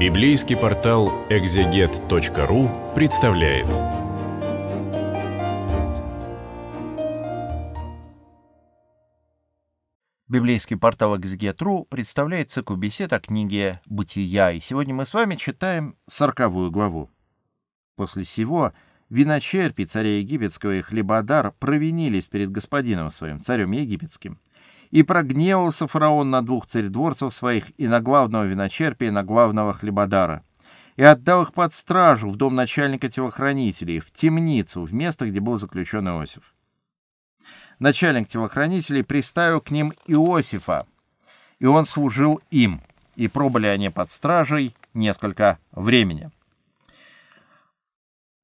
Библейский портал экзегет.ру представляет. Библейский портал экзегет.ру представляет цикл бесед о книге «Бытия». И сегодня мы с вами читаем сороковую главу. «После сего виночерпи царя египетского и хлебодар провинились перед господином своим, царем египетским» И прогневался фараон на двух царедворцев своих, и на главного виночерпия, и на главного хлебодара. И отдал их под стражу в дом начальника телохранителей, в темницу, в место, где был заключен Иосиф. Начальник телохранителей приставил к ним Иосифа, и он служил им, и пробыли они под стражей несколько времени.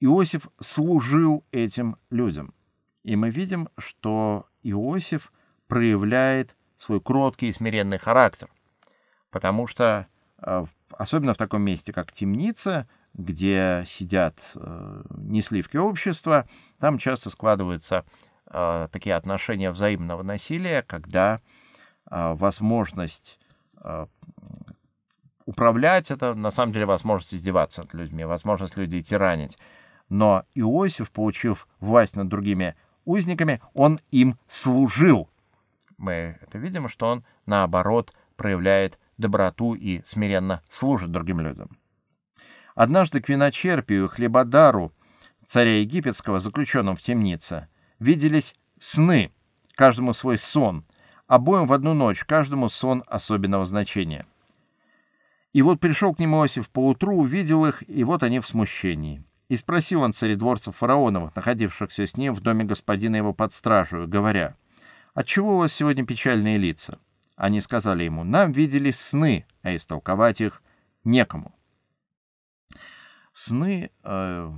Иосиф служил этим людям. И мы видим, что Иосиф — проявляет свой кроткий и смиренный характер. Потому что, э, особенно в таком месте, как темница, где сидят э, не сливки общества, там часто складываются э, такие отношения взаимного насилия, когда возможность управлять это на самом деле возможность издеваться над людьми, возможность людей тиранить. Но Иосиф, получив власть над другими узниками, он им служил мы это видим, что он, наоборот, проявляет доброту и смиренно служит другим людям. Однажды к виночерпию, хлебодару, царя египетского, заключенному в темнице, виделись сны, каждому свой сон, обоим в одну ночь, каждому сон особенного значения. И вот пришел к нему Иосиф поутру, увидел их, и вот они в смущении. И спросил он царедворцев фараоновых, находившихся с ним в доме господина его под стражу, говоря — «Отчего «А у вас сегодня печальные лица?» Они сказали ему, «Нам видели сны, а истолковать их некому». Сны э,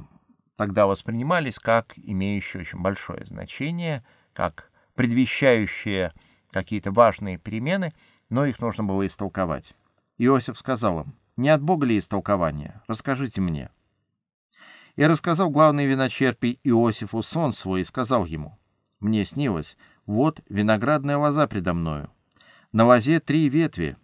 тогда воспринимались как имеющие очень большое значение, как предвещающие какие-то важные перемены, но их нужно было истолковать. Иосиф сказал им, «Не от Бога ли истолкование? Расскажите мне». И рассказал главный виночерпий Иосифу сон свой и сказал ему, «Мне снилось, вот виноградная ваза предо мною. На вазе три ветви.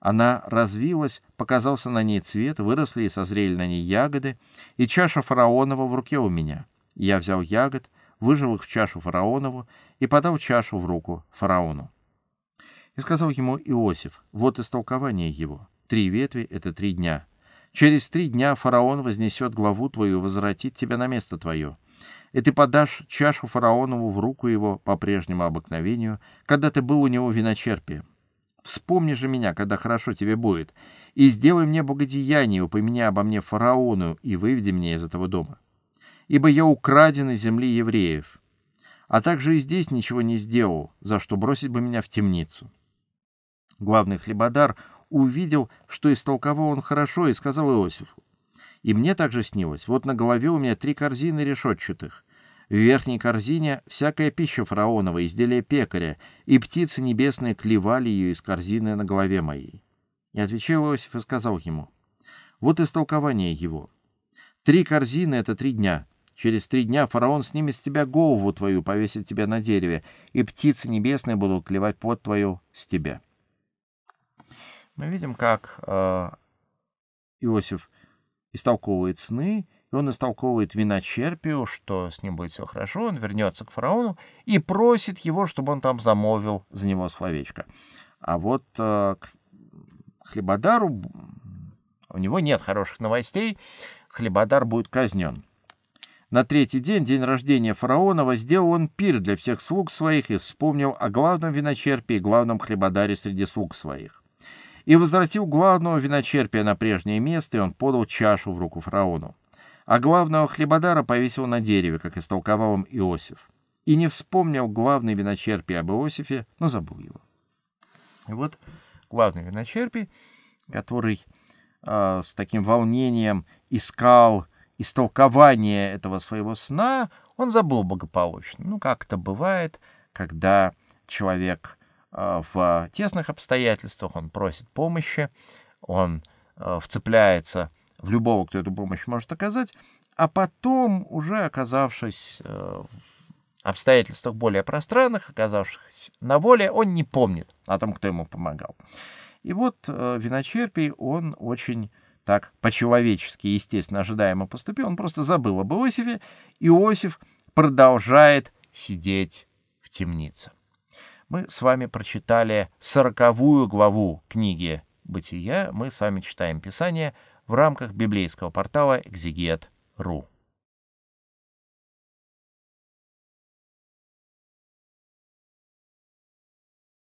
Она развилась, показался на ней цвет, выросли и созрели на ней ягоды, и чаша фараонова в руке у меня. Я взял ягод, выжил их в чашу фараонову и подал чашу в руку фараону. И сказал ему Иосиф, вот истолкование его. Три ветви — это три дня. Через три дня фараон вознесет главу твою и возвратит тебя на место твое и ты подашь чашу фараонову в руку его по прежнему обыкновению, когда ты был у него виночерпием. Вспомни же меня, когда хорошо тебе будет, и сделай мне богодеяние, упомяня обо мне фараону, и выведи меня из этого дома. Ибо я украден из земли евреев, а также и здесь ничего не сделал, за что бросить бы меня в темницу». Главный хлебодар увидел, что истолковал он хорошо, и сказал Иосифу, «И мне также снилось, вот на голове у меня три корзины решетчатых, в верхней корзине всякая пища фараонова, изделия пекаря, и птицы небесные клевали ее из корзины на голове моей. И отвечал Иосиф и сказал ему, вот истолкование его. Три корзины — это три дня. Через три дня фараон снимет с тебя голову твою, повесит тебя на дереве, и птицы небесные будут клевать плод твою с тебя. Мы видим, как э, Иосиф истолковывает сны, он истолковывает виночерпию, что с ним будет все хорошо, он вернется к фараону и просит его, чтобы он там замолвил за него словечко. А вот э, к Хлебодару у него нет хороших новостей. Хлебодар будет казнен. На третий день, день рождения фараонова, сделал он пир для всех слуг своих и вспомнил о главном виночерпе и главном хлебодаре среди слуг своих. И возвратил главного виночерпия на прежнее место, и он подал чашу в руку фараону а главного хлебодара повесил на дереве, как истолковал им Иосиф. И не вспомнил главный виночерпий об Иосифе, но забыл его. И вот главный виночерпий, который э, с таким волнением искал истолкование этого своего сна, он забыл благополучно. Ну, как это бывает, когда человек а, в тесных обстоятельствах, он просит помощи, он а, вцепляется в любого, кто эту помощь может оказать, а потом, уже оказавшись э, в обстоятельствах более пространных, оказавшись на воле, он не помнит о том, кто ему помогал. И вот э, виночерпий, он очень так по-человечески, естественно, ожидаемо поступил, он просто забыл об Иосифе. и Иосиф продолжает сидеть в темнице. Мы с вами прочитали сороковую главу книги «Бытия», мы с вами читаем Писание — в рамках библейского портала exeget.ru.